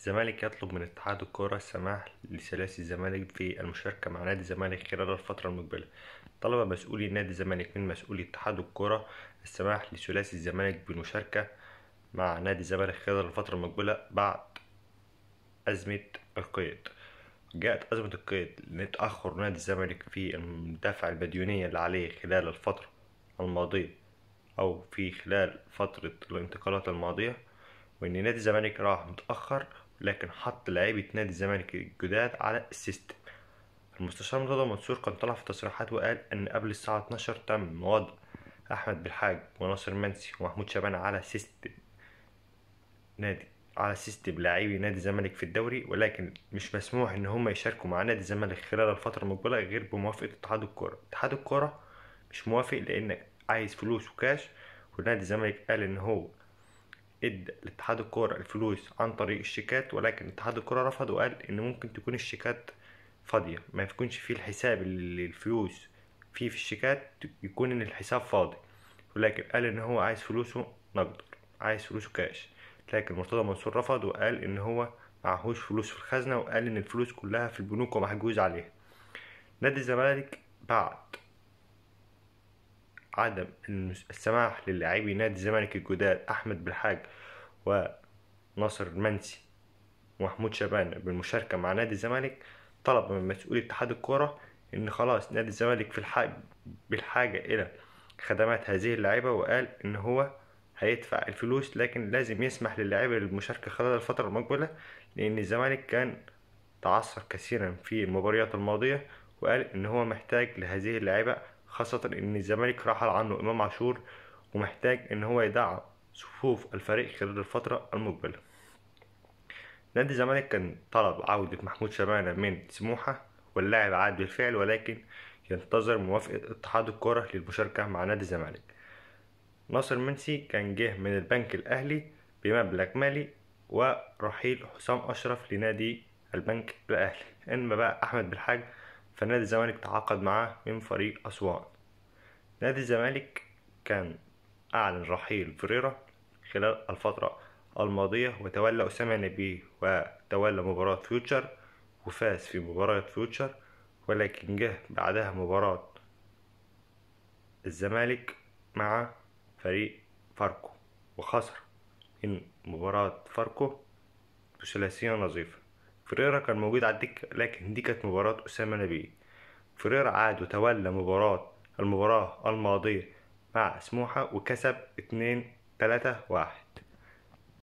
الزمالك يطلب من اتحاد الكرة السماح لثلاثي الزمالك في المشاركة مع نادي الزمالك خلال الفترة المقبلة طلب مسؤولي نادي الزمالك من مسؤولي اتحاد الكرة السماح لثلاثي الزمالك بالمشاركة مع نادي الزمالك خلال الفترة المقبلة بعد أزمة القيد جاءت أزمة القيد لتأخر نادي الزمالك في الدفع المديونية اللي عليه خلال الفترة الماضية أو في خلال فترة الانتقالات الماضية وإن نادي الزمالك راح متأخر لكن حط لعيبه نادي الزمالك الجداد على السيستم المستشار رضا منصور كان طلع في تصريحات وقال ان قبل الساعه 12 تم وضع احمد بالحاج وناصر منسي ومحمود شبان على سيستم نادي على سيستم لاعبي نادي الزمالك في الدوري ولكن مش مسموح ان هم يشاركوا مع نادي الزمالك خلال الفتره المقبله غير بموافقه اتحاد الكوره اتحاد الكوره مش موافق لان عايز فلوس وكاش ونادي الزمالك قال ان هو ادى لاتحاد الكوره الفلوس عن طريق الشيكات ولكن اتحاد الكوره رفض وقال ان ممكن تكون الشيكات فاضيه ما يكونش فيه الحساب اللي الفلوس فيه في الشيكات يكون ان الحساب فاضي ولكن قال ان هو عايز فلوسه نقد عايز فلوسه كاش لكن مرتضى منصور رفض وقال ان هو معهوش فلوس في الخزنه وقال ان الفلوس كلها في البنوك ومحجوز عليها نادي الزمالك بعد عدم السماح للاعبي نادي الزمالك الجداد احمد بالحاج وناصر المنسي ومحمود شبان بالمشاركه مع نادي الزمالك طلب من مسؤولي اتحاد الكوره ان خلاص نادي الزمالك في الحاج بالحاجه الى خدمات هذه اللعيبه وقال ان هو هيدفع الفلوس لكن لازم يسمح للاعيبه للمشاركه خلال الفتره المقبله لان الزمالك كان تعثر كثيرا في المباريات الماضيه وقال ان هو محتاج لهذه اللعيبه خاصة إن الزمالك رحل عنه إمام عاشور ومحتاج إن هو يدعم صفوف الفريق خلال الفترة المقبلة نادي الزمالك كان طلب عودة محمود شبانة من سموحة واللاعب عاد بالفعل ولكن ينتظر موافقة اتحاد الكرة للمشاركة مع نادي الزمالك ناصر منسي كان جه من البنك الأهلي بمبلغ مالي ورحيل حسام أشرف لنادي البنك الأهلي إنما بقى أحمد بالحاج فنادي الزمالك تعاقد معاه من فريق أسوان نادي الزمالك كان أعلن رحيل فريرة خلال الفترة الماضية وتولى أسامة نبيه وتولى مباراة فيوتشر وفاز في مباراة فيوتشر ولكن جه بعدها مباراة الزمالك مع فريق فاركو وخسر من مباراة فاركو بثلاثية نظيفة فريرا كان موجود على الدكة لكن دي كانت مباراة أسامة نبيل فريرا عاد وتولى مباراة المباراة الماضية مع سموحة وكسب اتنين تلاتة واحد